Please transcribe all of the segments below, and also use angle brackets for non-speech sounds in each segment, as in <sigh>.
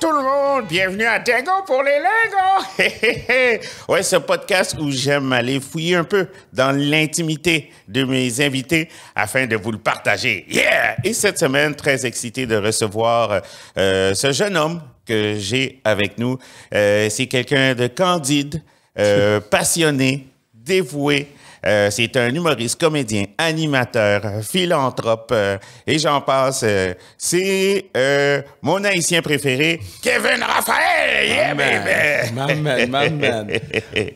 tout le monde, bienvenue à Dingo pour les Lingos. <laughs> ouais, ce podcast où j'aime aller fouiller un peu dans l'intimité de mes invités afin de vous le partager. Yeah! Et cette semaine, très excité de recevoir euh, ce jeune homme que j'ai avec nous. Euh, c'est quelqu'un de candide, euh, <laughs> passionné, dévoué euh, c'est un humoriste, comédien, animateur, philanthrope euh, et j'en passe. Euh, c'est mon haïtien préféré, Kevin Raphaël. Yeah, baby. man, man, man. <laughs>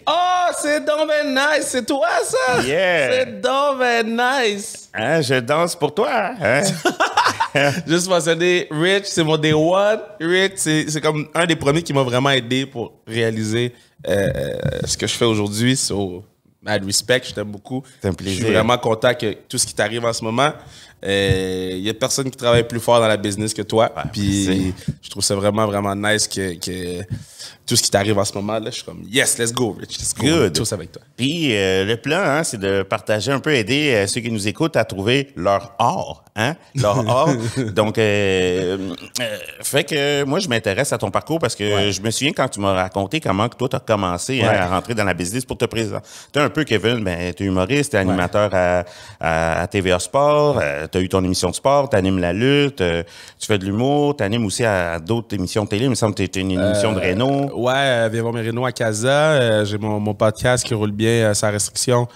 Oh, c'est donc ben nice, c'est toi ça. Yeah. C'est donc ben nice. Hein, je danse pour toi. Hein? <laughs> Juste mentionner, Rich, c'est mon day one. Rich, c'est comme un des premiers qui m'a vraiment aidé pour réaliser ce que je fais aujourd'hui. sur... Mad respect, je t'aime beaucoup. C'est un plaisir. Je suis vraiment content que tout ce qui t'arrive en ce moment. Il euh, y a personne qui travaille plus fort dans la business que toi. puis je trouve ça vraiment, vraiment nice que, tout ce qui t'arrive en ce moment, là, je suis comme, yes, let's go, Rich, let's go. Tous avec toi. Puis euh, le plan, hein, c'est de partager un peu, aider euh, ceux qui nous écoutent à trouver leur or. Hein? Leur <laughs> or. Donc, fait que moi, je m'intéresse à ton parcours parce que je me souviens quand tu m'as raconté comment toi, tu as commencé hein, à rentrer dans la business pour te présenter Tu un peu, Kevin. Ben, tu es humoriste, tu es animateur à, à, à TVA Sport tu as eu ton émission de sport, tu animes la lutte, euh, tu fais de l'humour, tu animes aussi à, d'autres émissions de télé. Il me semble que tu une émission de euh, Renault. Ouais, euh, viens voir mes Renault à Casa. J'ai mon, podcast qui roule bien sans restriction.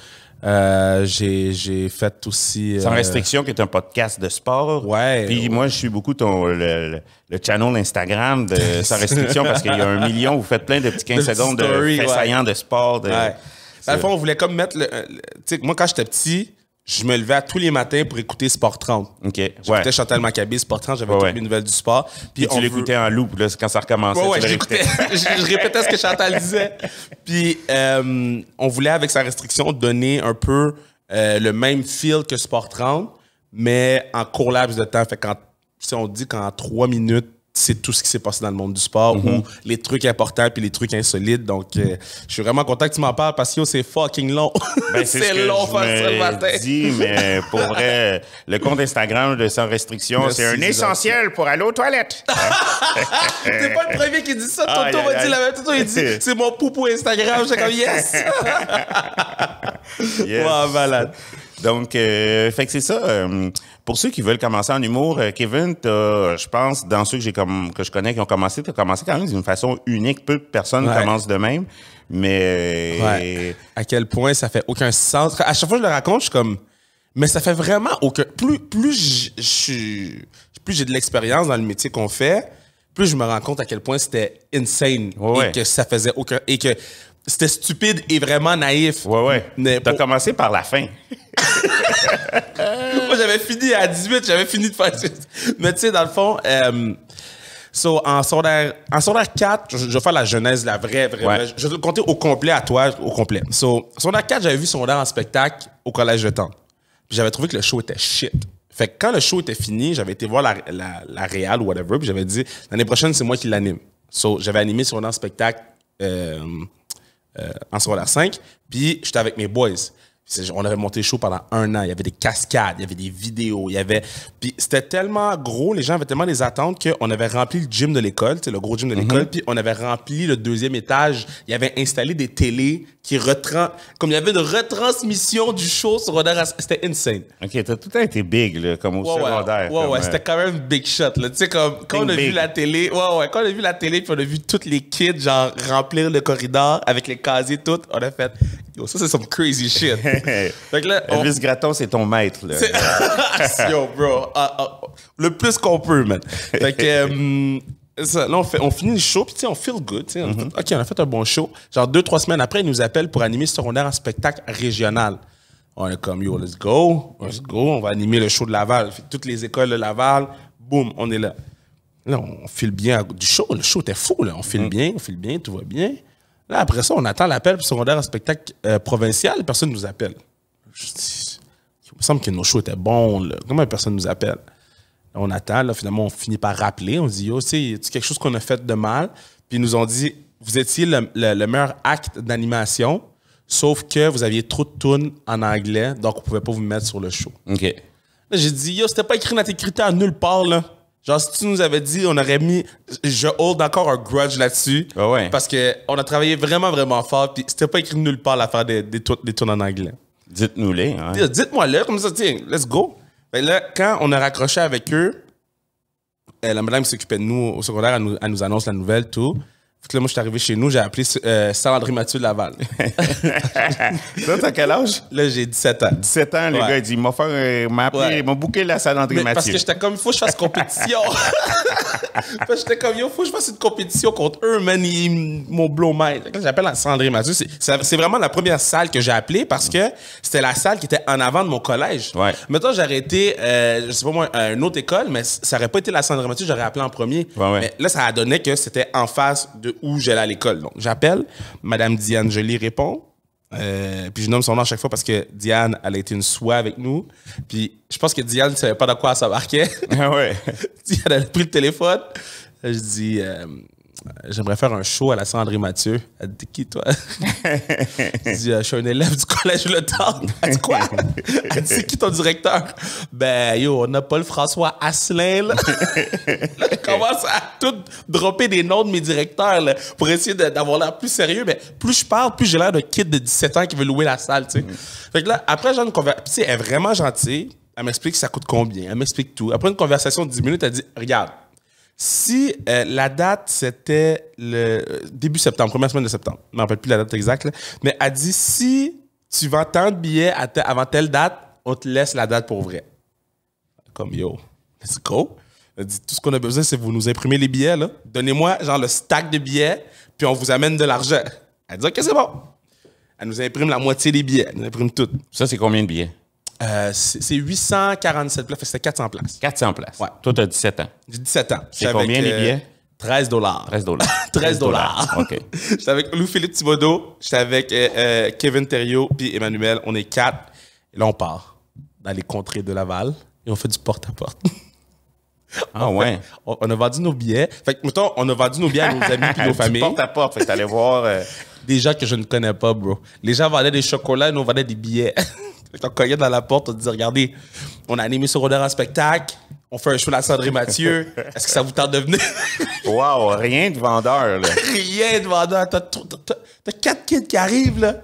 j'ai fait aussi. Sans restriction, qui est un podcast de sport. Ouais. Puis moi, je suis beaucoup ton le, channel Instagram de <laughs> Sans restriction parce qu'il y a un million. Vous faites plein de petits 15 secondes de ouais. de sport. Ouais. Dans le fond, on voulait comme mettre. Le, sais, moi, quand j'étais petit, je me levais tous les matins pour écouter Sport 30. OK. J'écoutais Chantal Maccabé, Sport 30, j'avais toutes les nouvelles du sport. Puis, tu l'écoutais en loop, là, quand ça recommençait. Ouais, j'écoutais, <laughs> je, répétais ce que Chantal disait. Puis euh, on voulait, avec sa restriction, donner un peu euh, le même feel que Sport 30, mais en court laps de temps. Fait quand, si on dit qu'en trois minutes, c'est tout ce qui s'est passé dans le monde du sport mhm. ou les trucs importants puis les trucs insolites. Donc, euh, je suis vraiment content que tu m'en parles parce que c'est fucking long. mais ben, <laughs> c'est long faire ça le matin. Dis, mais pour vrai, le compte Instagram de Sans Restriction, c'est un essentiel pour aller aux toilettes. <laughs> T'es pas le premier qui dit ça. Ah, Toto m'a dit la même chose. Il dit, c'est mon poupou Instagram. J'ai comme yes. <laughs> yes. Wow, malade. Donc, euh, fait c'est ça. Euh, pour ceux qui veulent commencer en humour, euh, Kevin, euh, je pense, dans ceux que, que je connais qui ont commencé, tu as commencé quand même d'une façon unique. Peu de personnes commencent de même. Mais. À quel point ça fait aucun sens. À chaque fois que je le raconte, je suis comme. Mais ça fait vraiment aucun. Plus, plus je Plus j'ai de l'expérience dans le métier qu'on fait, plus je me rends compte à quel point c'était insane et que ça faisait aucun. Et que c'était stupide et vraiment naïf. Ouais, ouais. T'as commencé par la fin. <laughs> Moi, j'avais fini à 18, j'avais fini de faire Mais tu sais, dans le fond, euh, so, en, secondaire, en 4, je, je vais faire la genèse, la vraie, vraie, Je vais te compter au complet à toi, au complet. So, secondaire 4, j'avais vu secondaire en spectacle au collège de temps. j'avais trouvé que le show était shit. Fait quand le show était fini, j'avais été voir la, la, ou whatever, puis j'avais dit, l'année prochaine, c'est moi qui l'anime. So, j'avais animé secondaire en spectacle euh, euh, en secondaire 5, puis j'étais avec mes boys. On avait monté show pendant un an. Il y avait des cascades, il y avait des vidéos, il y avait. Puis c'était tellement gros, les gens avaient tellement des attentes qu'on avait rempli le gym de l'école, le gros gym de l'école, mhm. puis on avait rempli le deuxième étage. Il y avait installé des télés qui retrans. Comme il y avait une retransmission du show sur Roder. C'était insane. OK, t'as tout a été big, comme au secondaire. Ouais, ouais, euh, c'était quand même big shot, Tu sais, comme quand on a vu la télé, ouais, ouais, quand on a vu la télé, puis on a vu toutes les kids, genre, remplir le corridor avec les casiers, tout, on a fait Yo, ça, c'est some crazy shit. <laughs> fait que là, Elvis Gratton, c'est ton maître. <laughs> Yo, bro. Ah, ah, le plus qu'on peut, man. Fait que. Euh, là, on, finit le show, puis on feel good. Mm OK, on a fait un bon show. Genre deux, trois semaines après, ils nous appellent pour animer ce secondaire en spectacle régional. On est comme, yo, let's go, let's go, on va animer le show de Laval. Toutes les écoles de Laval, boum, on est là. Là, on file bien du show. Le show était fou, là. On file mhm. bien, on file bien, tout va bien. Là, après ça, on attend l'appel secondaire un spectacle euh, provincial, personne ne nous appelle. Je dis, il me semble que nos shows étaient bons, Comment personne nous appelle? On attend, là, finalement, on finit par rappeler. On dit, yo, tu quelque chose qu'on a fait de mal. Puis ils nous ont dit, vous étiez le, meilleur acte d'animation, sauf que vous aviez trop de tunes en anglais, donc on ne pouvait pas vous mettre sur le show. OK. Là, j'ai dit, yo, c'était pas écrit dans tes critères nulle part, là. Genre, si tu nous avais dit, on aurait mis. Je hold encore un grudge là-dessus. parce ah ouais. Parce qu'on a travaillé vraiment, vraiment fort. Puis c'était pas écrit nulle part l'affaire des, des, des tours en anglais. Dites-nous-les. dites moi les comme ça, tiens, let's go. là, quand on a raccroché avec eux, euh, la madame qui s'occupait de nous au secondaire, elle nous annonce la nouvelle, tout. Fait que là, moi, je suis arrivé chez nous, j'ai appelé euh, Mathieu de Laval. là, <laughs> t'as quel âge? Là, j'ai 17 ans. 17 ans, le gars, il dit, il m'a euh, m'a appelé, m'a bouqué la Saint-André Mathieu. Parce que j'étais comme, il faut que je fasse compétition. <laughs> parce que j'étais comme, il faut que je fasse une compétition contre eux, man, ils m'ont blow Quand J'appelle Saint-André Mathieu. C'est vraiment la première salle que j'ai appelée parce que c'était la salle qui était en avant de mon collège. Ouais. Maintenant, j'aurais été, euh, je sais pas moi, à une autre école, mais ça aurait pas été la saint Mathieu, j'aurais appelé en premier. mais là, ça a donné que c'était en face où j'allais à l'école. Donc, j'appelle, Madame Diane Jolie répond. Euh, puis je nomme son nom à chaque fois parce que Diane, elle a été une soie avec nous. Puis je pense que Diane ne savait pas de quoi ça marquait. Ah ouais. <laughs> Diane, elle a pris le téléphone. Je dis, euh, j'aimerais faire un show à la Sandrine Mathieu. Elle dit, qui toi? je <laughs> dis, euh, je suis un élève du collège Le Temps. Elle dit, quoi? Elle dit, c'est qui ton directeur? Ben, yo, on a Paul-François Asselin, là. Je commence à tout dropper des noms de mes directeurs, pour essayer d'avoir l'air plus sérieux. Mais plus je parle, plus j'ai l'air d'un kid de 17 ans qui veut louer la salle, tu sais. Mm. Fait que là, après, j'ai une conversation. elle est vraiment gentille. Elle m'explique ça coûte combien. Elle m'explique tout. Après une conversation de 10 minutes, elle dit, regarde, si euh, la date, c'était le euh, début septembre, première semaine de septembre, je ne rappelle plus la date exacte, mais elle dit si tu vends tant de billets avant telle date, on te laisse la date pour vrai. Comme yo, let's go. Elle dit tout ce qu'on a besoin, c'est vous nous imprimez les billets, Donnez-moi genre le stack de billets, puis on vous amène de l'argent. Elle dit ok, c'est bon. Elle nous imprime la moitié des billets, elle nous imprime tout. Ça, c'est combien de billets? Euh, c'est 847 places, c'est 400 places. 400 places. Toi, tu as 17 ans. J'ai 17 ans. C'est combien les billets? 13 dollars. 13 dollars. 13 <laughs> dollars. OK. <laughs> J'étais avec Louis-Philippe Thibodeau, j'étais avec euh, euh, Kevin Thériault, puis Emmanuel. On est quatre. Et là, on part dans les contrées de Laval et on fait du porte-à-porte. <laughs> ah ouais? on, a vendu nos billets. Fait que, mettons, on a vendu nos billets à nos amis et nos familles. porte-à-porte. -porte, fait voir. Des gens que je ne connais pas, bro. Les gens vendaient des chocolats et nous vendaient des billets t'as on dans la porte, on te dit Regardez, on a animé ce rodeur en spectacle, on fait un show à la Sandrine Mathieu, est-ce que ça vous tente de venir <laughs> Waouh, rien de vendeur, là. rien de vendeur. T'as quatre kids qui arrivent, là.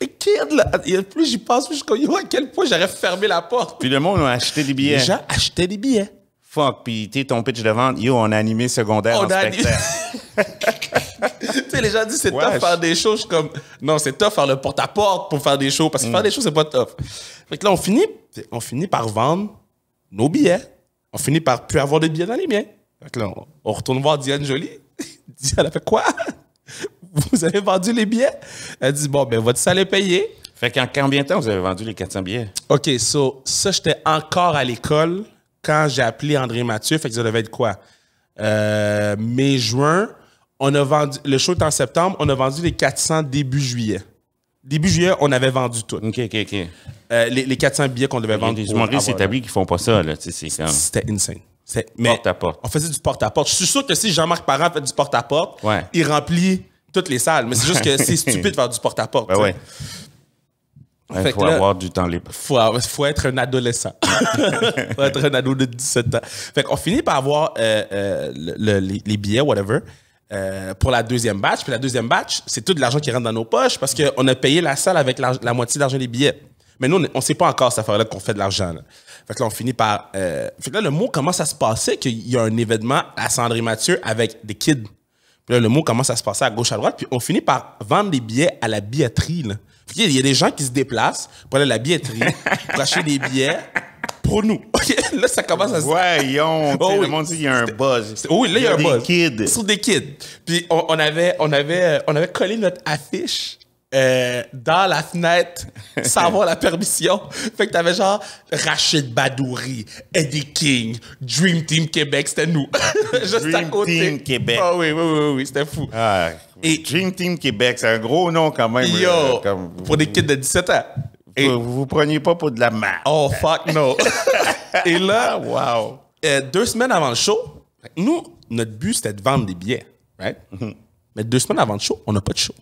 Les kids, là. Et plus j'y passe, plus je à quel point j'aurais fermé la porte. Puis le monde a acheté des billets. Les gens achetaient des billets. Fuck, puis tu ton pitch de vente, yo, on a animé secondaire en spectacle. <laughs> tu sais, les gens disent c'est tough faire des shows. comme, non, c'est tough faire le porte-à-porte pour faire des choses parce que faire mm. des shows, c'est pas tough. Fait que là, on finit, on finit par vendre nos billets. On finit par plus avoir de billets dans les miens. Fait que là, on, retourne voir Diane Jolie. <laughs> Diane, a fait quoi? <laughs> Vous avez vendu les billets? Elle dit, bon, ben, votre salle est payée. Fait qu'en combien de temps vous avez vendu les 400 billets? OK, so, ça, j'étais encore à l'école quand j'ai appelé André Mathieu, fait que ça devait être quoi? Euh, mai, juin, on a vendu, le show est en septembre, on a vendu les 400 début juillet. Début juillet, on avait vendu tout. OK, OK, OK. Euh, les, 400 billets qu'on devait okay, vendre. Les c'est établis qui font pas ça, C'était insane. On faisait du porte-à-porte. Je suis sûr que si Jean-Marc Parent fait du porte-à-porte, il remplit toutes les salles. Mais c'est juste que <laughs> c'est stupide de faire du porte-à-porte. Ben ouais. Il faut avoir du temps libre. Il faut, être un adolescent. <laughs> faut être un ado de 17 ans. Fait qu'on finit par avoir euh, euh, les billets, whatever, euh, pour la deuxième batch. Puis la deuxième batch, c'est tout de l'argent qui rentre dans nos poches parce qu'on a payé la salle avec la, moitié de l'argent des billets. Mais nous, on ne sait pas encore ça affaire-là qu'on fait de l'argent. Fait que là, on finit par. Fait que là, le mot commence à se passer qu'il y a un événement à Sandré Mathieu avec des kids. Puis là, le mot commence à se passer à gauche, à droite. Puis on finit par vendre les billets à la billetterie. Il y a des gens qui se déplacent pour aller à la billetterie, pour acheter des billets pour nous. <laughs> là, ça commence à se... Voyons, <laughs> oh, le monde dit qu'il y a un buzz. Oh oui, là, il y a, y a un buzz. Kids. Sur des kids. Puis on, avait, on, avait, on avait collé notre affiche euh, dans la fenêtre <laughs> sans avoir la permission. Fait que t'avais genre Rachid Badouri, Eddie King, Dream Team Québec, c'était nous. Juste Dream à côté. Team Québec. oh, oui, oui, oui, oui c'était fou. Ah. Et Dream Team Québec, c'est un gros nom quand même. pour des kids de 17 ans. Et vous, vous preniez pas pour de la merde. Oh fuck no. <laughs> Et là, wow. Euh, deux semaines avant le show, nous, notre but c'était de vendre des billets, right? Mhm. Mais deux semaines avant le show, on n'a pas de show.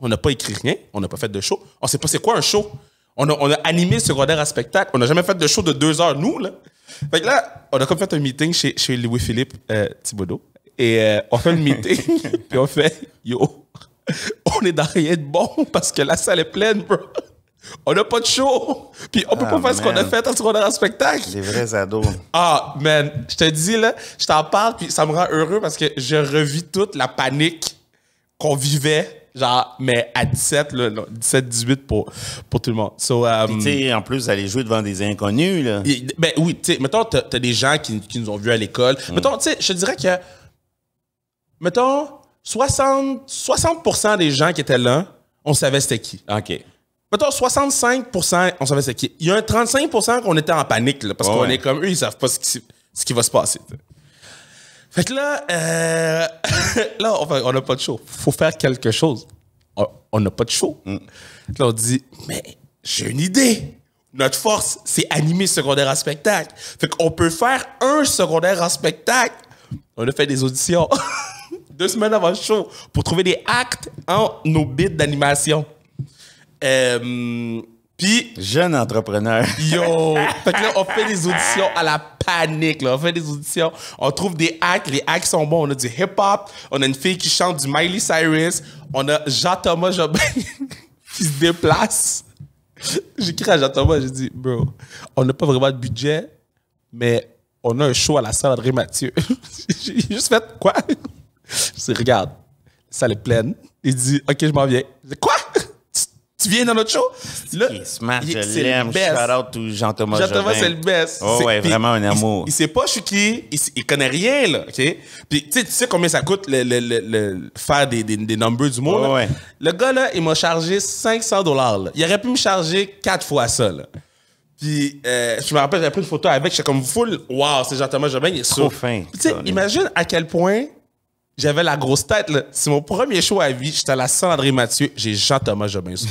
On n'a pas écrit rien, on n'a pas fait de show. On sait pas c'est quoi un show. On a, animé a animé secondaire à spectacle. On n'a jamais fait de show de deux heures, nous, là. Fait que là, on a comme fait un meeting chez, Louis-Philippe euh, Thibodeau. Et euh, on fait le meeting, <laughs> puis on fait Yo, on est dans rien de bon parce que la salle est pleine, bro. On n'a pas de show. Puis on peut pas ah, faire ce qu'on a fait tant qu'on un spectacle. les vrais ados. Ah, man, je te dis, là, je t'en parle, puis ça me rend heureux parce que je revis toute la panique qu'on vivait genre, mais à 17, là, 17, 18 pour, pour tout le monde. Um, tu sais, en plus, allez jouer devant des inconnus, là. ben oui, tu sais, mettons, t'as des gens qui, nous ont vus à l'école. Mm. Mettons, tu sais, je te dirais que mettons, 60, 60 des gens qui étaient là, on savait c'était qui. OK. Mettons, 65 on savait c'était qui. Il y a un 35 qu'on était en panique, parce qu'on est comme eux, ils savent pas ce qui, va se passer. Fait que là, euh, <laughs> là on n'a pas de show. faut faire quelque chose. On n'a pas de show. Mm. Là, on dit, mais j'ai une idée. Notre force, c'est animer secondaire en spectacle. Fait qu'on peut faire un secondaire en spectacle. On a fait des auditions. <laughs> deux semaines avant le show pour trouver des actes en nos bits d'animation. Euh, puis. Jeune entrepreneur. <laughs> Yo! on fait des auditions à la panique, là. On fait des auditions. On trouve des actes, Les actes sont bons. On a du hip-hop. On a une fille qui chante du Miley Cyrus. On a Jean-Thomas Jobin <laughs> qui se déplace. J'écris à Jean-Thomas, j'ai dit, bro, on n'a pas vraiment de budget, mais on a un show à la salle André Mathieu. <laughs> juste fait quoi? <laughs> Je dis, regarde, ça salle est pleine. Il dit, OK, je m'en viens. Je dis, quoi? <laughs> Tu, viens dans notre show? Là, il est best il, je l'aime. Jean-Thomas Jean-Thomas, c'est le best. Oh ouais, vraiment un amour. Il, sait pas je suis qui. Il, connaît rien, là, OK? Puis tu sais combien ça coûte le, le, le, faire des, des, des, numbers du monde? ouais. Le gars, là, il m'a chargé 500 dollars. Il aurait pu me charger quatre fois ça, là. Puis, euh, je me rappelle, j'avais pris une photo avec, j'étais comme full, waouh, c'est Jean-Thomas Jobin, il est Trop fin. Tu sais, imagine à quel point j'avais la grosse tête. Là. C'est mon premier show à vie. J'étais à la salle André Mathieu. J'ai Jean-Thomas Jobin <laughs>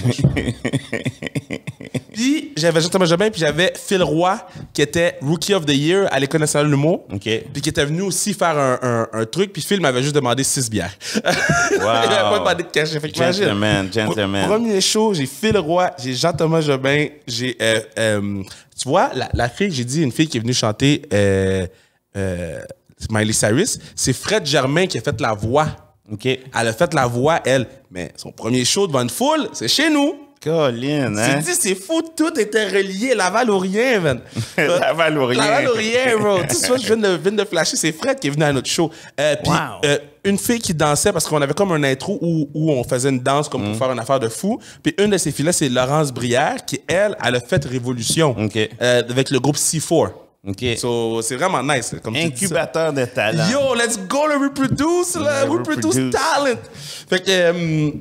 puis j'avais Jean-Thomas Jobin, puis j'avais Phil Roy, qui était Rookie of the Year à l'École nationale de l'humour. Ok. Puis qui était venu aussi faire un, un, truc. Puis Phil m'avait juste demandé six bières. <laughs> Wow. Il m'avait pas demandé de cash. Gentleman, gentleman. Premier show, j'ai Phil Roy, j'ai Jean-Thomas Jobin, j'ai. Euh, euh tu vois, la, la fille, j'ai dit une fille qui est venue chanter. Euh, euh Miley Cyrus, c'est Fred Germain qui a fait la voix. OK. Elle a fait la voix, elle. Mais son premier show devant une foule, c'est chez nous. Hein? dit, c'est fou, tout était relié, La ou rien, man. <laughs> Laval ou rien. Laval bro. <laughs> Tout je viens de, flasher, c'est Fred qui est venu à notre show. Euh, euh, une fille qui dansait parce qu'on avait comme un intro où, on faisait une danse comme pour mm. faire une affaire de fou. Puis, une de ces filles-là, c'est Laurence Brière, qui, elle, elle a fait Révolution. Euh, avec le groupe C4. OK. So, c'est vraiment nice. Incubateur de talent. Yo, let's go, le reproduce, le reproduce, talent. Fait que, euh,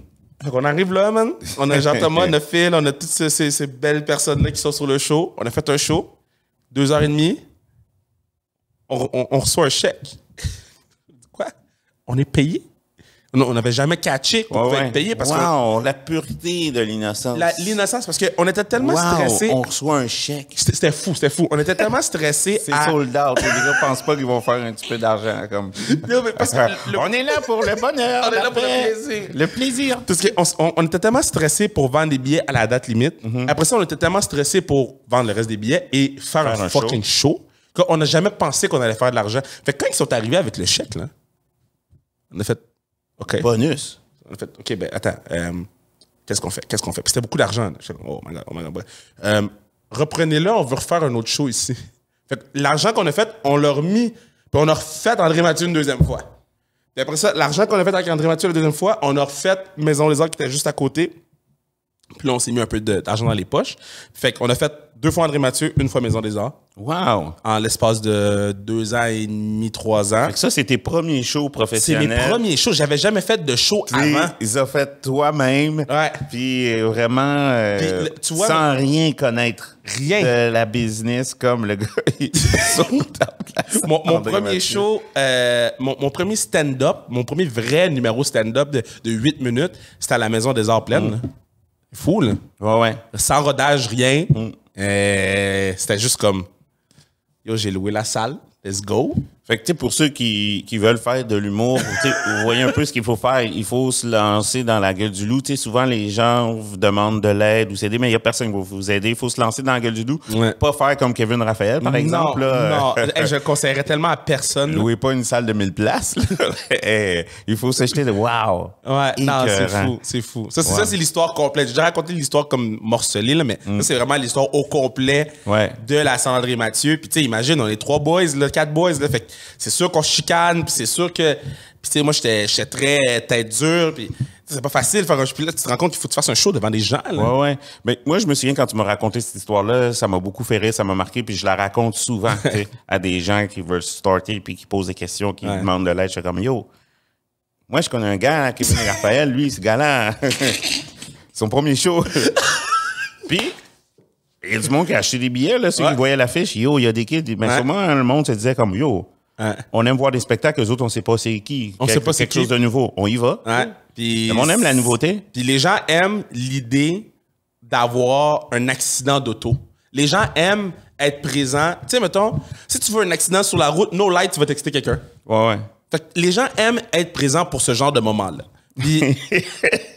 on arrive là, man. On a Jean-Thomas, on a Phil, on a toutes ces, belles personnes-là qui sont sur le show. On a fait un show, deux heures et demie. on, on reçoit un chèque. <laughs> Quoi? On est payé? on n'avait jamais catché qu'on pouvait être payé parce wow, que, la pureté de l'innocence. L'innocence, parce qu'on était tellement wow, stressés. On reçoit un chèque. C'était fou, c'était fou. On était tellement stressés. à... Les pas qu'ils vont faire un petit peu d'argent. <laughs> On est là pour le bonheur. on est là pour le plaisir. Le plaisir. Parce on était tellement stressés pour vendre des billets à la date limite. Mhm. Après ça, on était tellement stressés pour vendre le reste des billets et faire, un, fucking show, qu'on n'a jamais pensé qu'on allait faire de l'argent. Fait quand ils sont arrivés avec le chèque, là, on a fait Bonus. fait, OK, ben attends, euh, qu'est-ce qu'on fait? Qu'est-ce qu'on fait? c'était beaucoup d'argent. Oh my oh euh, Reprenez-le, on veut refaire un autre show ici. <laughs> Fait l'argent qu'on a fait, on l'a remis, puis on a refait André Mathieu une deuxième fois. Puis après ça, l'argent qu'on a fait avec André Mathieu la deuxième fois, on a refait Maison Les Arts qui était juste à côté. Puis on s'est mis un peu d'argent dans les poches. Fait qu'on a fait deux fois André Mathieu, une fois Maison des Arts. Wow! En l'espace de deux ans et demi, trois ans. Fait que ça, c'est tes premiers shows professionnels. C'est mes premiers shows. J'avais jamais fait de show avant. Ils ont fait toi-même. Ouais. Puis euh, vraiment, euh, sans rien connaître. Rien. De la business, comme le <laughs> gars. mon, premier show, euh, mon, premier stand-up, mon premier vrai numéro stand-up de, huit minutes, c'était à la Maison des Arts Pleine. Hum. Foule, Ouais, ouais. Sans rodage, rien. Mm. Euh, c'était juste comme, yo, j'ai loué la salle, let's go. Fait que, tu pour ceux qui, qui veulent faire de l'humour, vous voyez un peu ce qu'il faut faire. Il faut se lancer dans la gueule du loup. sais, souvent, les gens vous demandent de l'aide ou s'aider, mais il n'y a personne qui va vous aider. Il faut se lancer dans la gueule du loup. Pas faire comme Kevin Raphaël, par exemple. Non, non. <laughs> je conseillerais tellement à personne. Louez pas une salle de 1000 places. <laughs> il faut s'acheter de wow. Ouais, non, c'est fou. C'est fou. Ça, c'est l'histoire complète. J'ai raconté l'histoire comme morcelée, mais mm. c'est vraiment l'histoire au complet de la Sandrine Mathieu. Puis, tu sais, imagine, on est trois boys, là, quatre boys. Là, fait c'est sûr qu'on chicane, puis c'est sûr que. Puis, tu sais, moi, j'étais très tête dure, puis c'est pas facile. puis là, tu te rends compte qu'il faut que tu fasses un show devant des gens. Ouais, ouais. Mais moi, je me souviens quand tu m'as raconté cette histoire-là, ça m'a beaucoup fait rire, ça m'a marqué, puis je la raconte souvent <laughs> à des gens qui veulent starter, puis qui posent des questions, qui demandent de l'aide. Je suis comme, yo, moi, je connais un gars, qui hein, Kevin Raphaël, lui, ce gars-là, hein. <laughs> son premier show. <laughs> puis. Il y a du monde qui a acheté des billets, là, ceux ouais. qui voyaient l'affiche. Yo, il y a des kids. Mais sûrement, le monde se disait comme, yo, on aime voir des spectacles, eux autres, on sait pas c'est qui. On sait pas c'est quelque chose de nouveau. On y va. on aime la nouveauté. Puis les gens aiment l'idée d'avoir un accident d'auto. Les gens aiment être présents. Tu sais, mettons, si tu veux un accident sur la route, no light, tu vas texter quelqu'un. Ouais, ouais. Fait que les gens aiment être présents pour ce genre de moment-là. Puis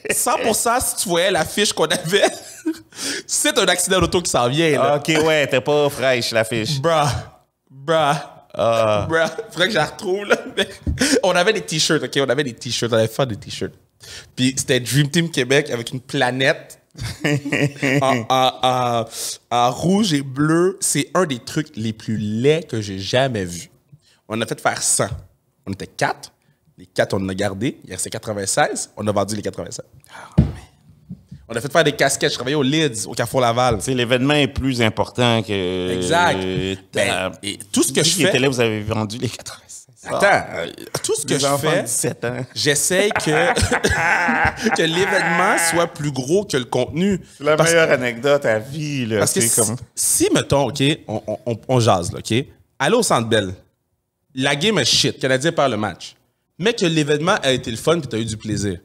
100%, <laughs> si tu voyais l'affiche qu'on avait, <laughs> c'est un accident d'auto qui s'en vient. Là. Ah, ok, ouais, t'es pas fraîche l'affiche. Bruh, bruh. Euh... faudrait que je la retrouve, <laughs> on avait des t-shirts, OK? On avait des t-shirts, on avait fait des t-shirts. Puis c'était Dream Team Québec avec une planète <laughs> en, rouge et bleu. C'est un des trucs les plus laids que j'ai jamais vu. On a fait faire 100. On était quatre. Les quatre, on en a gardé. Il restait 96. On a vendu les 96. On a fait faire des casquettes. Je travaillais au Lids, au Carrefour Laval. C'est l'événement est plus important que. Exact. Euh, ben, et tout ce que je fais. là, vous avez vendu les 96. Attends, euh, tout ce que je fais, j'essaie que, <laughs> que l'événement soit plus gros que le contenu. C'est la meilleure anecdote à vie. Là, parce que si, mettons, OK, on, jase, OK? Allez au Centre Bell. La game est shit. Canadien perd le match. Mais que l'événement a été le fun et tu as eu du plaisir.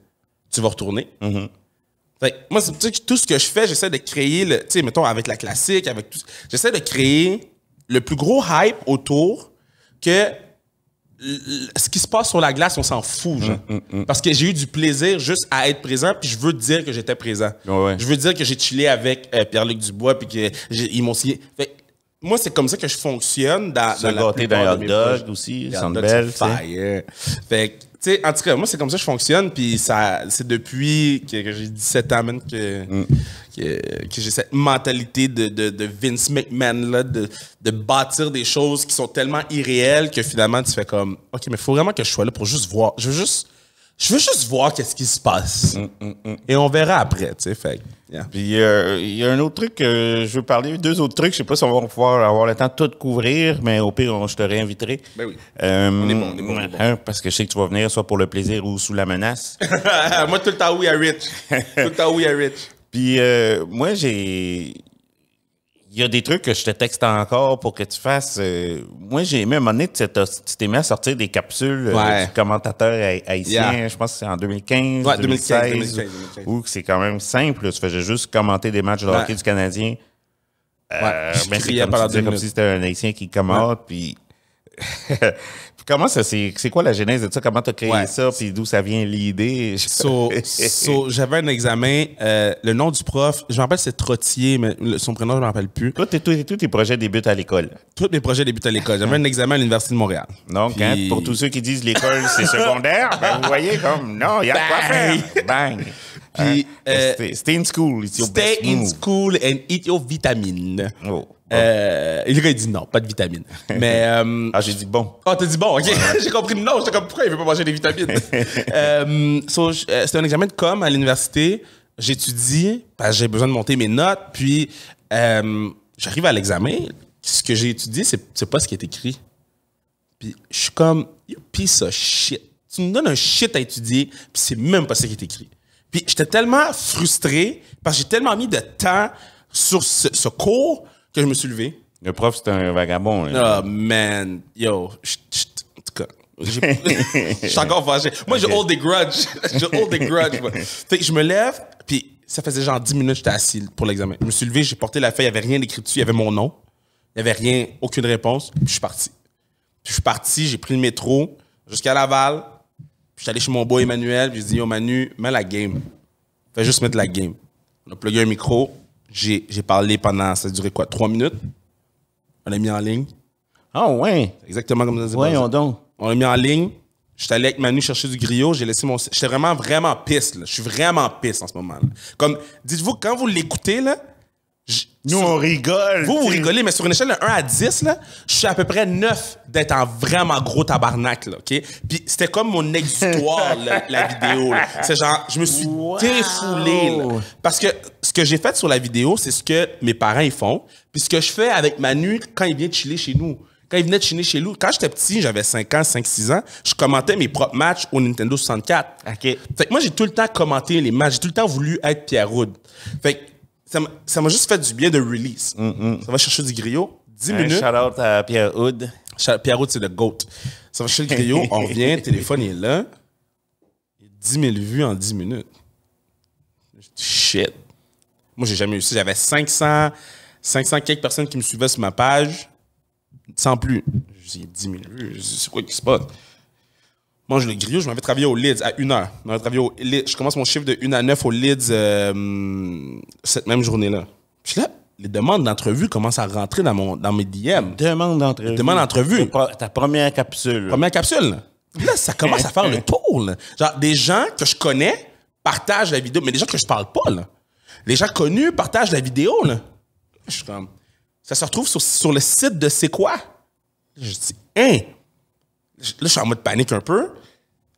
Tu vas retourner. Mm-hmm moi, tout ce que je fais, j'essaie de créer, tu sais, mettons, avec la classique, avec tout. J'essaie de créer le plus gros hype autour que ce qui se passe sur la glace, on s'en fout. Mm, mm, mm. Parce que j'ai eu du plaisir juste à être présent, puis je veux dire que j'étais présent. Je veux dire que j'ai chillé avec euh, Pierre-Luc Dubois, puis qu'ils m'ont signé. moi, c'est comme ça que je fonctionne dans, dans la plupart dog aussi, Fait tu sais, en tout cas, moi, c'est comme ça que je fonctionne. Puis ça, c'est depuis que, j'ai 17 ans, mm. que, que, j'ai cette mentalité de, de, de Vince McMahon, là, de, de, bâtir des choses qui sont tellement irréelles que finalement, tu fais comme, OK, mais il faut vraiment que je sois là pour juste voir. Je veux juste je veux juste voir qu'est-ce qui se passe. Mm, mm, mm. Et on verra après, tu sais. Fait. Puis euh, il y a un autre truc que je veux parler, deux autres trucs, je sais pas si on va pouvoir avoir le temps de tout couvrir, mais au pire, je te réinviterai. Ben oui. Euh, on est bon, on est bon, hein, parce que je sais que tu vas venir soit pour le plaisir ou sous la menace. <laughs> moi, tout le temps, oui, à Rich. tout le temps, oui, à Rich. Puis euh, moi, j'ai il y a des trucs que je te texte encore pour que tu fasses. Euh, moi, j'ai aimé un tu t'es mis à sortir des capsules euh, du commentateur haïtien, je pense que c'est en 2015, ouais, 2016, Ou que c'est quand même simple. tu faisais juste commenter des matchs de hockey du Canadien. Euh, ben, c'est comme, si, comme si c'était un haïtien qui commente, puis <laughs> Comment ça, c'est quoi la genèse de ça? Comment tu as créé ça? Puis d'où ça vient l'idée? <laughs> J'avais un examen, euh, le nom du prof, je me rappelle c'est Trottier, mais son prénom, je ne me rappelle plus. Tous tes projets débutent à l'école. Tous mes projets débutent à l'école. J'avais un examen à l'Université de Montréal. Donc, hein, pour tous ceux qui disent l'école, c'est secondaire, ben, vous voyez comme, non, il y a pas quoi Bang! Puis, stay, hein? euh, ben, in school. It's your stay in school and eat your vitamines. Oh. Euh, dit non, pas de vitamines. <laughs> Mais, euh, ah, j'ai dit bon. Ah, oh, t'as dit bon, ok. <laughs> j'ai compris non. J'étais comme, pourquoi il veut pas manger des vitamines? <laughs> Euh, euh, C'était un examen de com à l'université. J'étudie, j'ai besoin de monter mes notes. Puis, j'arrive à l'examen. Ce que j'ai étudié, c'est pas ce qui est écrit. Puis, je suis comme, piece of shit. Tu me donnes un shit à étudier, puis c'est même pas ce qui est écrit. Puis j'étais tellement frustré parce que j'ai tellement mis de temps sur ce, cours que je me suis levé. Le prof, c'était un vagabond. Oh, man. Yo, en tout cas. <laughs> Je suis encore fâché. Moi, j'ai <laughs> je hold des grudges. je hold des grudges. je me lève, puis ça faisait genre 10 minutes j'étais assis pour l'examen. Je me suis levé, j'ai porté la feuille, il n'y avait rien d'écrit dessus, il y avait mon nom. Il n'y avait rien, aucune réponse, puis je suis parti. Puis je suis parti, j'ai pris le métro jusqu'à Laval suis allé chez mon boy Emmanuel, je j'ai dit, yo, Manu, mets la game. Fais juste mettre la game. On a plugué un micro. J'ai parlé pendant, ça a duré quoi, trois minutes? On l'a mis en ligne. Ah oh, ouais? Exactement comme ça On l'a mis en ligne. J'étais allé avec Manu chercher du griot, j'ai laissé mon. J'étais vraiment, vraiment pisse, là. Je suis vraiment pisse en ce moment, Comme, dites-vous, quand vous l'écoutez, là, nous, on rigole. Vous, vous rigolez, mais sur une échelle de 1 à 10, là, je suis à peu près 9 d'être en vraiment gros tabarnak, là, OK? Puis c'était comme mon histoire la, vidéo. C'est genre, je me suis wow. Parce que ce que j'ai fait sur la vidéo, c'est ce que mes parents, ils font. Puis ce que je fais avec Manu quand il vient chiller chez nous. Quand il venait de chiner chez nous, quand j'étais petit, j'avais 5 ans, 5-6 ans, je commentais mes propres matchs au Nintendo 64. OK. Fait que moi, j'ai tout le temps commenté les matchs. J'ai tout le temps voulu être Pierre Roud. Fait que ça m'a juste fait du bien de release. Ça va chercher du griot, 10 Un minutes. Shout out à Pierre Hood. Pierre Hood, c'est le GOAT. Ça va chercher le griot, <laughs> on revient, le téléphone est là. 10 000 vues en 10 minutes. Shit. Moi, j'ai jamais eu ça. J'avais 500, 500 quelques personnes qui me suivaient sur ma page, sans plus. J'ai 10 000 vues. C'est quoi qui se passe? Moi, je le griot, je m'avais travaillé au Leeds à 1h. Je commence mon chiffre de 1 à 9 au Leeds euh, cette même journée-là. Puis là, les demandes d'entrevue commencent à rentrer dans, mon, dans mes DM. Demande d'entrevue. Demande d'entrevue. Ta première capsule. Première capsule. Là, ça commence à faire le tour. Genre, des gens que je connais partagent la vidéo, mais des gens que je parle pas. Là. Les gens connus partagent la vidéo. Je suis comme. Ça se retrouve sur, sur le site de C'est quoi? Je dis, hein? là, je suis en mode panique un peu.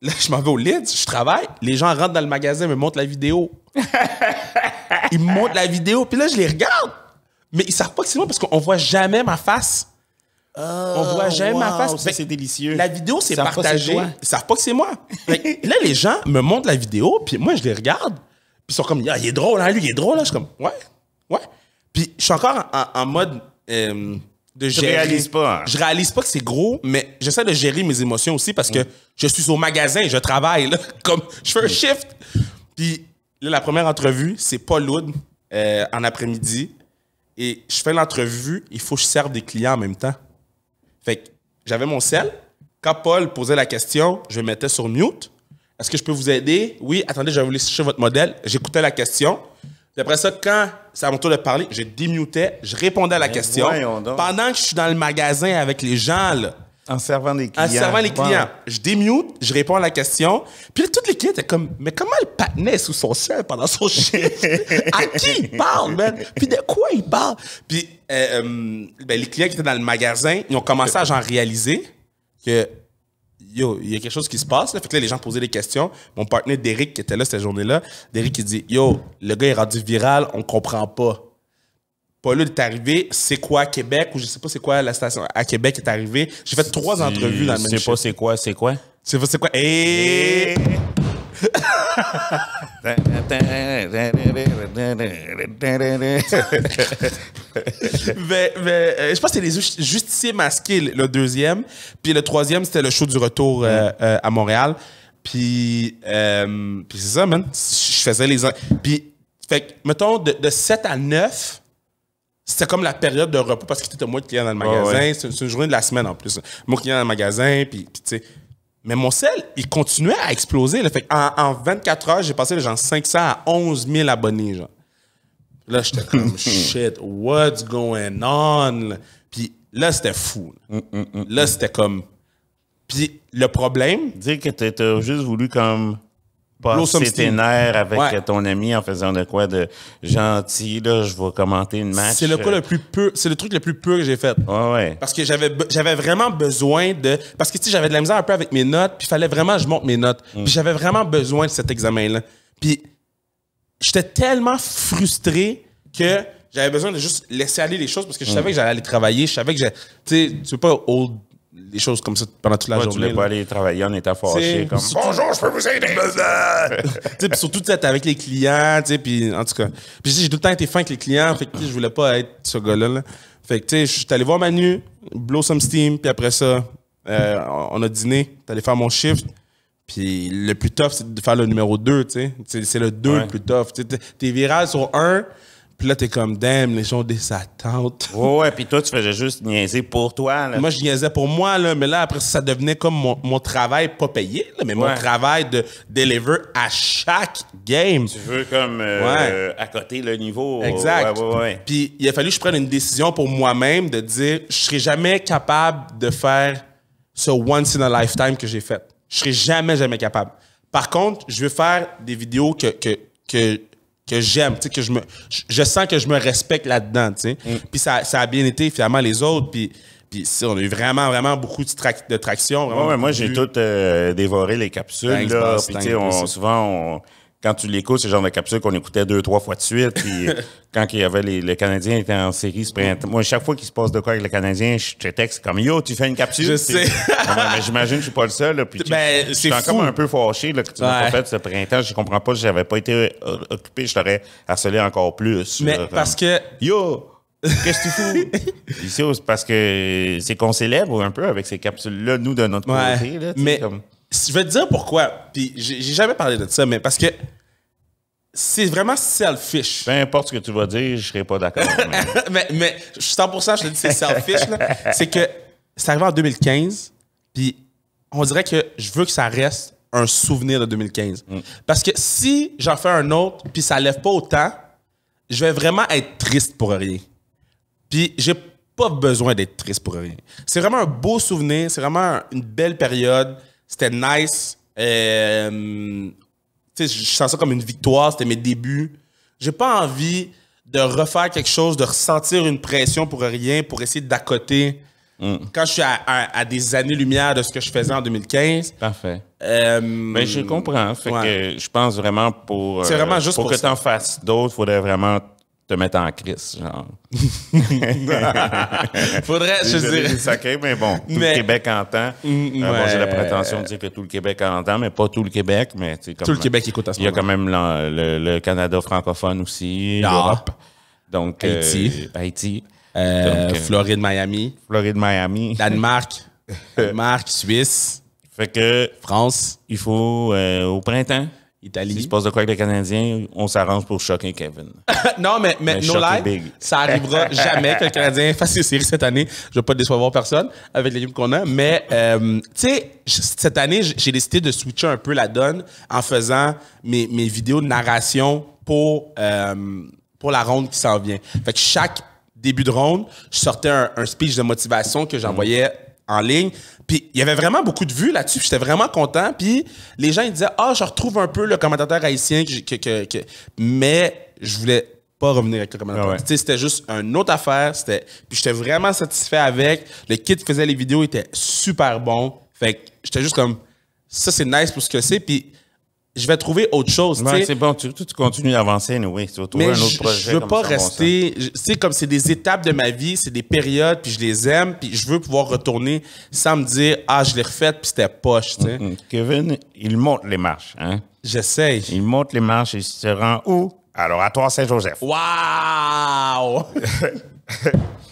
Là, je m'en vais au lead, je travaille. Les gens rentrent dans le magasin, me montrent la vidéo. <laughs> ils me montrent la vidéo, puis là, je les regarde. Mais ils savent pas que c'est moi parce qu'on voit jamais ma face. On on oh, voit jamais ma face. c'est délicieux. La vidéo, c'est partagé. Ils ils savent pas que c'est moi. là, les gens me montrent la vidéo, puis moi, je les regarde. Puis ils sont comme, ah, il est drôle, hein, lui, il est drôle. Je suis comme, ouais, ouais. Puis je suis encore en, mode, euh, je réalise pas. Hein? Je réalise pas que c'est gros, mais j'essaie de gérer mes émotions aussi parce que je suis au magasin, je travaille, <laughs> comme je fais un shift. Puis là, la première entrevue, c'est Paul lourde euh, en après-midi. Et je fais l'entrevue, il faut que je serve des clients en même temps. Fait que j'avais mon sel. Quand Paul posait la question, je mettais sur mute. Est-ce que je peux vous aider? Oui, attendez, je vais vous laisser votre modèle. J'écoutais la question. D'après ça, quand c'est à mon tour de parler, je démutais, je répondais à la question. Pendant que je suis dans le magasin avec les gens, en servant les clients. En servant les clients. Je démute, je réponds à la question. Puis là, toutes les clients comme, mais comment elle patinait sous son ciel pendant son chien? à qui il parle, man? Puis de quoi il parle? Puis euh, euh, ben, les clients qui étaient dans le magasin, ils ont commencé à genre réaliser que yo, il y a quelque chose qui se passe. Là. Fait que là, les gens posaient des questions. Mon partenaire Derek, qui était là cette journée-là, Derek, il dit, yo, le gars est rendu viral, on comprend pas. Paul est arrivé, c'est quoi Québec, ou je sais pas c'est quoi la station à Québec est arrivé. » J'ai fait trois entrevues dans le même Je sais pas c'est quoi, c'est quoi? C'est sais c'est quoi? Eh! Euh, je pense que c'était les justiciers masqués, le deuxième. Puis le troisième, c'était le show du retour euh, euh, à Montréal. Puis, c'est ça, man. Je faisais les... Puis, fait mettons, de, 7 à 9 c'était comme la période de repos parce que c'était moi qui client dans le magasin. C'est une journée de la semaine en plus. Moi, qui client dans le magasin, puis, tu sais, mais mon sel, il continuait à exploser. Fait en, 24 heures, j'ai passé genre 500 à 11 000 abonnés. Genre. Là, j'étais comme <laughs> shit, what's going on? Puis là, c'était fou. Là, mm, mm, mm, c'était comme. Puis le problème. Dire que t'as juste voulu comme passer tes nerfs avec ton ami en faisant de quoi de gentil, là, je vais commenter une match. C'est le truc le plus pur que j'ai fait. Parce que j'avais, j'avais vraiment besoin de, parce que tu j'avais de la misère un peu avec mes notes, puis fallait vraiment je monte mes notes. Mm. j'avais vraiment besoin de cet examen-là. Puis j'étais tellement frustré que j'avais besoin de juste laisser aller les choses parce que je mm. savais que j'allais aller travailler, je savais que j'ai, tu sais, tu veux pas old des choses comme ça pendant toute la journée. Tu voulais pas aller travailler en état fâché comme bonjour, je peux vous aider. <laughs> surtout t'es avec les clients, tu puis en tout cas, j'ai tout le temps été fin avec les clients, fait que je voulais pas être ce gars-là. Fait que tu sais, je suis allé voir Manu, blow some steam, puis après ça, euh, on a dîné, allé faire mon shift. Puis le plus tough, c'est de faire le numéro 2, tu sais. C'est le 2 le plus tough. T'es viral sur 1, puis là, t'es comme, damn, les gens des attentes. Ouais, ouais, puis toi, tu faisais juste niaiser pour toi. Là. Moi, je niaisais pour moi, là, mais là, après, ça devenait comme mon, travail pas payé, là, mais mon travail de deliver à chaque game. Tu veux comme à euh, côté le niveau. Euh, exact. Puis il a fallu que je prenne une décision pour moi-même de dire, je serai jamais capable de faire ce once in a lifetime que j'ai fait. Je serai jamais, jamais capable. Par contre, je veux faire des vidéos que, que, que que j'aime, que je me je, sens que je me respecte là-dedans, tu sais. Mm. Puis ça, a bien été finalement les autres puis puis on a eu vraiment vraiment beaucoup de, de traction, moi j'ai tout euh, dévoré les capsules là, puis on, souvent on quand tu l'écoutes, c'est le genre de capsule qu'on écoutait deux, trois fois de suite. Puis <laughs> euh, quand il y avait les, Canadiens étaient en série ce printemps. Moi, chaque fois qu'il se passe de quoi avec les Canadiens, je te texte comme Yo, tu fais une capsule. Je sais. <laughs> mais j'imagine que je suis pas le seul. Là, puis ben, je suis encore un peu fâché que tu fait ce printemps. Je comprends pas, Si j'avais pas été euh, occupé, je t'aurais harcelé encore plus. Euh, mais parce que. Yo! Qu'est-ce que tu fous? <laughs> Ici, parce que c'est qu'on célèbre un peu avec ces capsules-là, nous, de notre côté. Là, mais, je vais te dire pourquoi. Puis j'ai jamais parlé de ça, mais parce que c'est vraiment selfish. Peu importe ce que tu vas dire, je serai pas d'accord. <laughs> mais, mais, je suis 100%, je te dis, c'est selfish. c'est que c'est arrivé en 2015, puis on dirait que je veux que ça reste un souvenir de 2015. Mm. Parce que si j'en fais un autre, puis ça lève pas autant, je vais vraiment être triste pour rien. Puis j'ai pas besoin d'être triste pour rien. C'est vraiment un beau souvenir, c'est vraiment une belle période. C'était nice. Euh, je sens ça comme une victoire. C'était mes débuts. J'ai pas envie de refaire quelque chose, de ressentir une pression pour rien, pour essayer d'accoter. Mm. Quand je suis à, des années-lumière de ce que je faisais en 2015. Parfait. Mais euh, ben, je comprends. je pense vraiment pour, vraiment euh, juste pour, pour que tu en fasses d'autres, il faudrait vraiment te mettre en crise, genre. <laughs> Faudrait, je dire... C'est sacré, mais bon, tout le Québec entend. Moi, mm, mm, euh, j'ai la prétention de dire que tout le Québec entend, mais pas tout le Québec, mais comme, Tout le Québec écoute à ce moment Il y a quand même le, Canada francophone aussi, l'Europe. Donc, euh, Haïti. Haïti. Euh, Floride, Miami. Floride, Miami. Danemark. <laughs> Danemark, Suisse. Fait que. France. Il faut, au printemps, Italie. se passe de quoi avec les Canadiens, on s'arrange pour choquer Kevin. <laughs> non, mais, mais, no Life», ça arrivera <laughs> jamais que le Canadien fasse une série cette année. Je ne vais pas décevoir personne avec les l'équipe qu'on a. Mais, euh, tu sais, cette année, j'ai décidé de switcher un peu la donne en faisant mes, mes vidéos de narration pour, euh, pour la ronde qui s'en vient. Fait que chaque début de ronde, je sortais un speech de motivation que j'envoyais en ligne. Puis il y avait vraiment beaucoup de vues là-dessus. J'étais vraiment content. Puis les gens, ils disaient Ah, je retrouve un peu le commentateur haïtien. Mais je voulais pas revenir avec le commentateur. Ah c'était juste une autre affaire. C'était... Puis j'étais vraiment satisfait avec. Le kit qui faisait les vidéos était super bon. Fait que j'étais juste comme Ça, c'est nice pour ce que c'est. Puis je vais trouver autre chose. Ouais, c'est bon, tu, continues d'avancer, oui. Tu vas trouver un autre projet. Je veux pas rester. tu c'est comme c'est des étapes de ma vie, c'est des périodes, puis je les aime, puis je veux pouvoir retourner sans me dire ah je l'ai refaite puis c'était poche. tu sais. » Kevin, il monte les marches, hein. J'essaye. Il monte les marches et il se rend où Alors à toi Saint-Joseph. Waouh <laughs>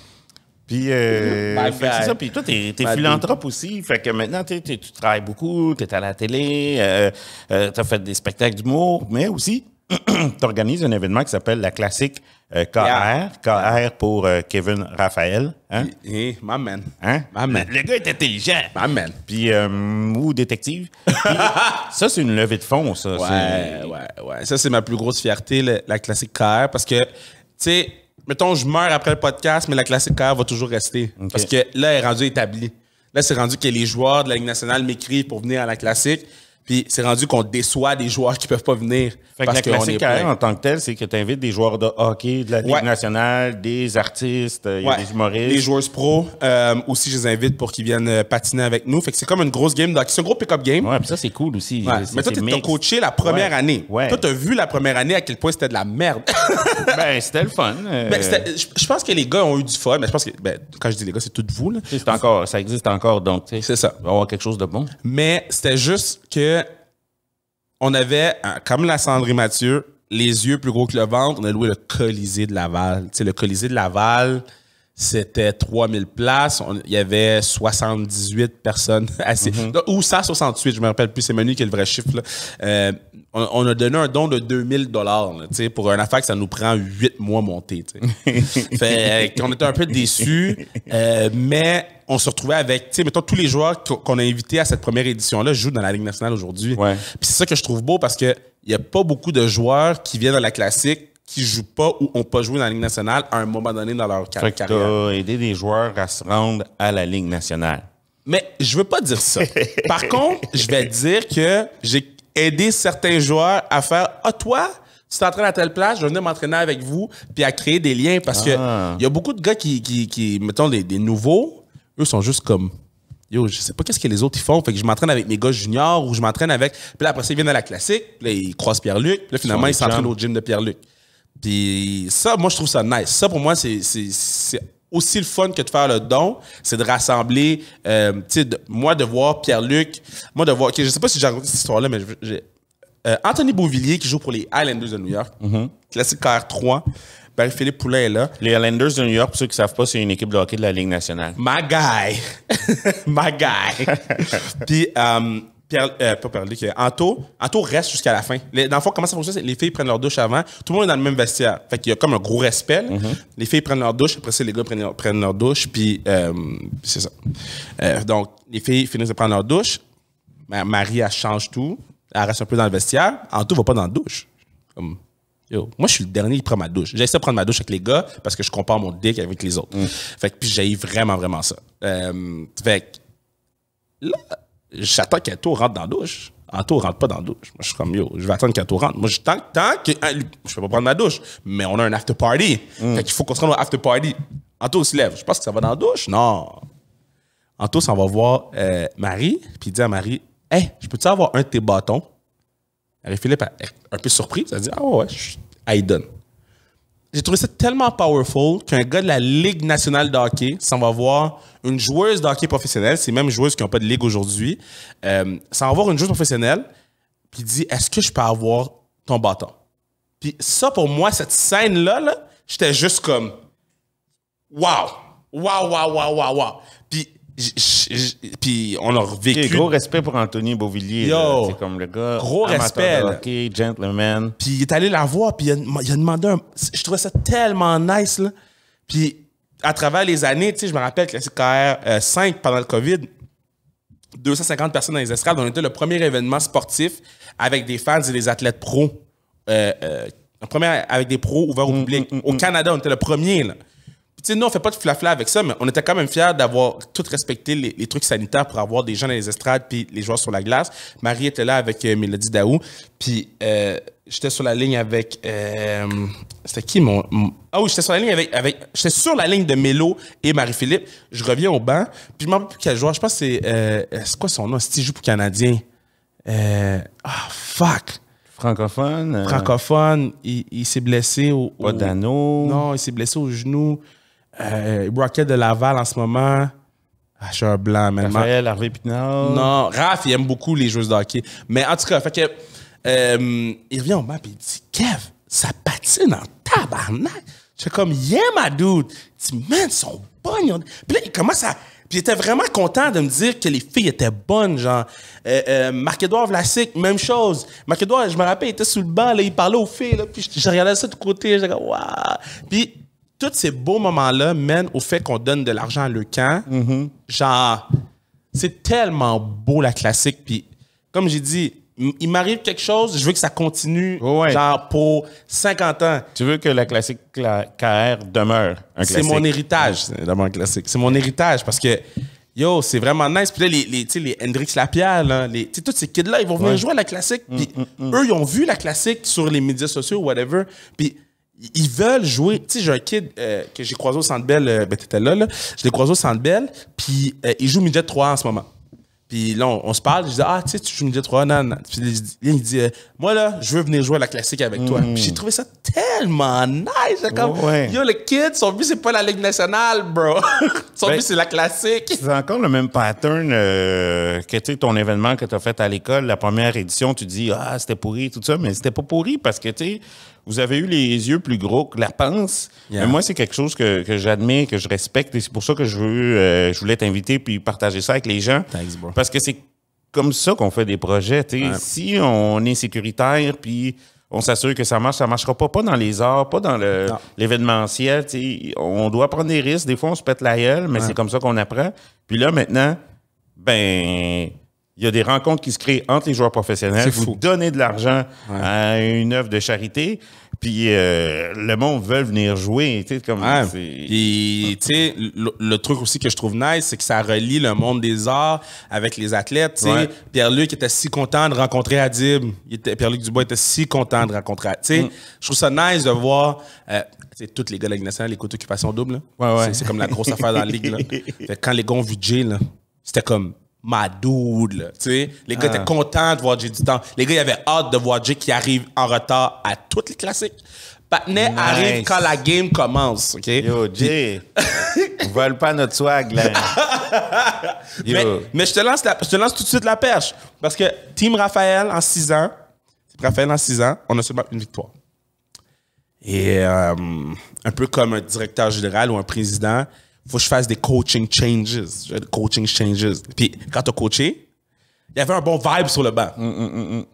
Euh, ben, Puis, toi, t'es, es philanthrope aussi. Fait que maintenant, tu travailles beaucoup, t'es à la télé, euh, euh, t'as fait des spectacles d'humour, mais aussi, <clears throat> t'organises un événement qui s'appelle la classique KR. Yeah. pour Kevin Raphaël. Hein? Eh, eh, ma man. Hein? Le, gars est intelligent. Ma Puis, ou détective. <laughs> ça, c'est une levée de fonds, ça. Ouais, ouais, ouais. Ça, c'est ma plus grosse fierté, la, classique KR, parce que, tu sais, mettons, je meurs après le podcast, mais la classique car va toujours rester. Parce que là, elle est rendu établie. Là, c'est rendu que les joueurs de la Ligue nationale m'écrivent pour venir à la classique. Puis c'est rendu qu'on déçoit des joueurs qui peuvent pas venir. parce que la classique en tant que telle, c'est que tu invites des joueurs de hockey, de la Ligue nationale, des artistes, euh, a des humoristes. Les joueurs pro, euh, aussi, je les invite pour qu'ils viennent euh, patiner avec nous. Fait que c'est comme une grosse game. C'est un gros pick-up game. Ouais, puis ça, c'est cool aussi. Mais toi, tu t'as coaché la première année. Toi, as vu la première année à quel point c'était de la merde. <laughs> ben, c'était le fun. Ben, je pense que les gars ont eu du fun. Mais je pense que, ben, quand je dis les gars, c'est tout vous. Là. Encore, ça existe encore, donc. C'est ça. On va avoir quelque chose de bon. Mais c'était juste que on avait, euh, comme la Sandrine Mathieu, les yeux plus gros que le ventre. On a loué le Colisée de Laval. Tu le Colisée de Laval, c'était 3000 places. Il y avait 78 personnes <laughs> assez. Mhm. ça, 68, Ou 168, je me rappelle plus, c'est Manu qui est le vrai chiffre. Euh, on, a donné un don de 2000 dollars pour un affaire que ça nous prend 8 mois à monter. <laughs> Euh, on était un peu déçus, mais on se retrouvait avec, tu sais, mettons, tous les joueurs qu'on a invités à cette première édition-là jouent dans la Ligue nationale aujourd'hui. Puis c'est ça que je trouve beau parce qu'il n'y a pas beaucoup de joueurs qui viennent dans la classique qui ne jouent pas ou n'ont pas joué dans la Ligue nationale à un moment donné dans leur carrière. Tu des joueurs à se rendre à la Ligue nationale. Mais je veux pas dire ça. Par contre, je vais dire que j'ai aidé certains joueurs à faire Ah, toi, tu t'entraînes à telle place, je vais venir m'entraîner avec vous, puis à créer des liens. Parce que ah. il y a beaucoup de gars qui, qui, mettons, des nouveaux, eux sont juste comme yo, je sais pas qu'est-ce que les autres ils font. Fait que je m'entraîne avec mes gars juniors ou je m'entraîne avec. Puis là, après ça, ils viennent à la classique. Puis là, ils croisent Pierre-Luc. Puis là, finalement, ils s'entraînent au gym de Pierre-Luc. Puis ça, moi, je trouve ça nice. Ça, pour moi, c'est aussi le fun que de faire le don, c'est de rassembler, euh, tu sais, moi de voir Pierre-Luc, moi de voir, OK, je sais pas si j'ai raconté cette histoire-là, mais euh, Anthony Beauvillier qui joue pour les Islanders de New York, mm-hmm. classique KR3, ben, philippe Poulin est là. Les Islanders de New York, pour ceux qui ne savent pas, c'est une équipe de hockey de la Ligue nationale. My guy! <laughs> My guy! <laughs> Puis, euh, Pierre, euh, pas Pierre Luc, euh, Anto, Anto reste jusqu'à la fin. dans le fond, comment ça fonctionne? Les filles prennent leur douche avant. Tout le monde est dans le même vestiaire. Fait qu'il y a comme un gros respect. Mm-hmm. Les filles prennent leur douche. Après ça, les gars prennent leur, prennent leur douche. Puis, c'est ça. donc, les filles finissent de prendre leur douche. Marie, elle change tout. Elle reste un peu dans le vestiaire. Anto va pas dans la douche. Comme, moi, je suis le dernier qui prend ma douche. J'essaie de prendre ma douche avec les gars parce que je compare mon dick avec les autres. Mm. Fait que, puis j'ai vraiment, vraiment ça. Euh, fait que, là, j'attends qu'Anto rentre dans la douche. Anto rentre pas dans la douche. Moi, je suis comme, yo, je vais attendre qu'Anto rentre. Moi, je tant, tant que. Hein, je peux pas prendre ma douche, mais on a un after party. Mm. Fait qu'il faut qu'on se rende au after party. Anto se lève. Je pense que ça va dans la douche. Non. Anto s'en va voir euh, Marie, puis il dit à Marie, hey, je peux-tu avoir un de tes bâtons? Marie-Philippe est un peu surprise. Elle dit Ah ouais, Aiden. J'ai trouvé ça tellement powerful qu'un gars de la Ligue nationale de hockey s'en va voir une joueuse de hockey professionnelle, c'est même joueuses qui n'ont pas de ligue aujourd'hui, euh, s'en va voir une joueuse professionnelle, puis dit Est-ce que je peux avoir ton bâton Puis ça, pour moi, cette scène-là, -là, j'étais juste comme Wow Wow, wow, wow, wow, wow. Puis puis on a revécu gros respect pour Anthony Beauvillier. c'est comme le gars. Gros respect. gentleman. Puis il est allé la voir, puis il a, demandé Je trouvais ça tellement nice, là. Puis à travers les années, tu sais, je me rappelle que la CKR 5 euh, pendant le COVID, 250 personnes dans les estrades, on était le premier événement sportif avec des fans et des athlètes pros. Euh, euh, le premier avec des pros ouverts au mm, public. Mm, mm, au Canada, on était le premier, là tu sais, nous, on fait pas de flafla avec ça, mais on était quand même fiers d'avoir tout respecté les, trucs sanitaires pour avoir des gens dans les estrades puis les joueurs sur la glace. Marie était là avec euh, Mélodie Daou, puis euh, j'étais sur la ligne avec. Euh, c'était qui mon. Ah oui, j'étais sur la ligne avec. j'étais sur la ligne de Mélo et Marie-Philippe. Je reviens au banc, puis je m'en rappelle plus quel joueur. Je pense que c'est. c'est quoi son nom? C'est joue pour Canadien. Ah, fuck! Francophone. Francophone, il, s'est blessé au. pas d'anneau Non, il s'est blessé au genou. Euh, Rocket de Laval en ce moment. Ah, je suis un blanc, man. Raphaël, Harvey Pinard. Non, Raph, il aime beaucoup les joueurs de hockey. Mais en tout cas, fait que, euh, il revient au banc et il dit Kev, ça patine en tabarnak. Je suis comme Yeah, ma dude. Il dit Man, ils sont bonnes. Puis là, il commence à. Puis était vraiment content de me dire que les filles étaient bonnes, genre. Euh, euh, Marc-Edouard Vlasic, même chose. Marc-Edouard, je me rappelle, il était sous le banc, là, il parlait aux filles, là, puis je, regardais ça de côté, j'étais comme, waouh. Puis tous ces beaux moments-là mènent au fait qu'on donne de l'argent à le camp. Mm-hmm. Genre, c'est tellement beau la classique. Puis, comme j'ai dit, il m'arrive quelque chose, je veux que ça continue, genre pour 50 ans. Tu veux que la classique KR demeure un classique. C'est mon héritage. C'est classique. C'est mon héritage parce que, yo, c'est vraiment nice. Puis là, les, les Hendrix Lapierre, les, tous ces kids-là, ils vont venir jouer à la classique. Puis mm, mm, mm. eux, ils ont vu la classique sur les médias sociaux ou whatever. Puis ils veulent jouer. Tu sais, j'ai un kid euh, que j'ai croisé au Centre Bell, euh, ben t'étais là, là. Je l'ai croisé au Centre Bell, puis euh, il joue midget 3 en ce moment. Puis là, on, se parle, je dis Ah, tu sais, tu joues midget 3, non, non. Puis il, dit Moi, là, je veux venir jouer à la classique avec toi. Hmm. Puis j'ai trouvé ça tellement nice. Comme, Yo, le kid, son but, c'est pas la Ligue nationale, bro. <laughs> son ben, but, c'est la classique. C'est encore le même pattern que, tu ton événement que t'as fait à l'école, la première édition, tu dis Ah, c'était pourri, tout ça, mais c'était pas pourri parce que, tu sais, vous avez eu les yeux plus gros que la pince. Mais moi, c'est quelque chose que, que j'admets, que je respecte. Et c'est pour ça que je, euh, je voulais t'inviter puis partager ça avec les gens. Parce que c'est comme ça qu'on fait des projets. Si on est sécuritaire, puis on s'assure que ça marche, ça marchera pas, pas dans les arts, pas dans l'événementiel. On doit prendre des risques. Des fois, on se pète la gueule, mais c'est comme ça qu'on apprend. Puis là, maintenant, ben il y a des rencontres qui se créent entre les joueurs professionnels. Il faut donnez de l'argent à une œuvre de charité, puis euh, le monde veut venir jouer. Puis, le, truc aussi que je trouve nice, c'est que ça relie le monde des arts avec les athlètes. Pierre-Luc était si content de rencontrer Adib. Pierre-Luc Dubois était si content de rencontrer Adib. Mm. Je trouve ça nice de voir... c'est euh, tous les gars de la Ligue nationale, les coûts d'occupation double. c'est comme la grosse affaire dans la Ligue. <laughs> quand les gars ont vu Jay, c'était comme ma Tu sais, les gars étaient ah. contents de voir Jay du temps. Les gars, ils avaient hâte de voir Jay qui arrive en retard à toutes les classiques. Patney arrive quand la game commence, OK? Yo, Jay, <laughs> vole pas notre swag, là. <laughs> Mais, je, te lance je te lance tout de suite la perche. Parce que Team Raphaël, en 6 ans, Raphaël, en 6 ans, on a seulement une victoire. Et euh, un peu comme un directeur général ou un président, faut que je fasse des coaching changes. Des coaching changes. Puis quand t'as coaché, il y avait un bon vibe sur le banc. Mm, mm, mm,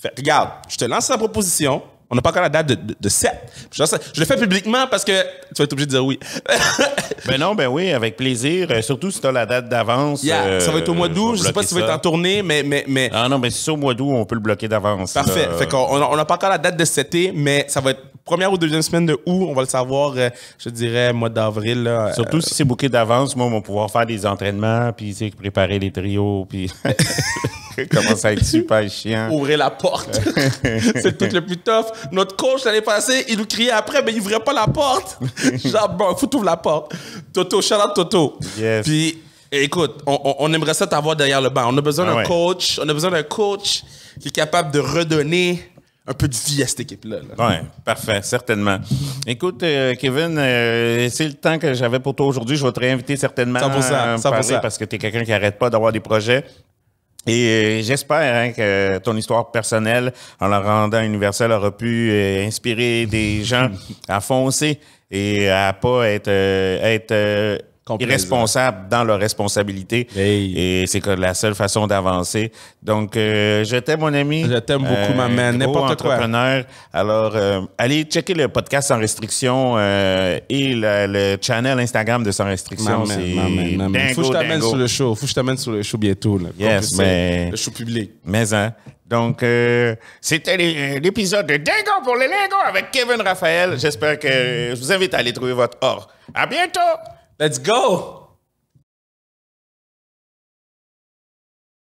fait, regarde, je te lance la proposition. On n'a pas encore la date de, de, 7. Je, le fais publiquement parce que tu vas être obligé de dire oui. <laughs> ben non, ben oui, avec plaisir. Euh, surtout si tu as la date d'avance. ça va être au euh, mois d'août. Je ne sais pas si ça va être en tournée, mais. mais, mais... Ah non, mais si c'est au mois d'août, on peut le bloquer d'avance. Parfait. Fait qu'on on n'a pas encore la date de 7, mais ça va être première ou deuxième semaine de août. On va le savoir, euh, je dirais, mois d'avril. Là, surtout si c'est bouqué d'avance, moi, on va pouvoir faire des entraînements, puis préparer les trios, puis. <laughs> <laughs> commence à être super chiant. Ouvrez la porte. c'est tout le plus tough notre coach allait passer, il nous criait après, mais il ouvrait pas la porte. <laughs> Genre, bon, faut ouvrir la porte. Toto, shout Toto. Puis, écoute, on, aimerait ça t'avoir derrière le banc. On a besoin ah d'un coach. On a besoin d'un coach qui est capable de redonner un peu de vie à cette équipe-là. Oui, parfait, certainement. Écoute, euh, Kevin, euh, c'est le temps que j'avais pour toi aujourd'hui. Je vais te réinviter certainement à 100%. Euh, parce que tu es quelqu'un qui n'arrête pas d'avoir des projets. Et euh, j'espère hein, que ton histoire personnelle, en la rendant universelle, aura pu euh, inspirer des gens <laughs> à foncer et à pas être, euh, être irresponsables dans leur responsabilités. Et c'est la seule façon d'avancer. Donc, euh, je t'aime, mon ami. Je t'aime beaucoup, ma mère' euh, N'importe quoi. entrepreneur. Alors, euh, allez checker le podcast Sans Restriction euh, et le, channel Instagram de Sans Restriction. Il faut que je t'amène sur le show. faut que je t'amène sur le show bientôt. Là. Yes, Le show public. Mais, hein. Donc, c'était l'épisode de Dingo pour les Lingos avec Kevin Raphaël. J'espère que je vous invite à aller trouver votre or. À bientôt! Let's go.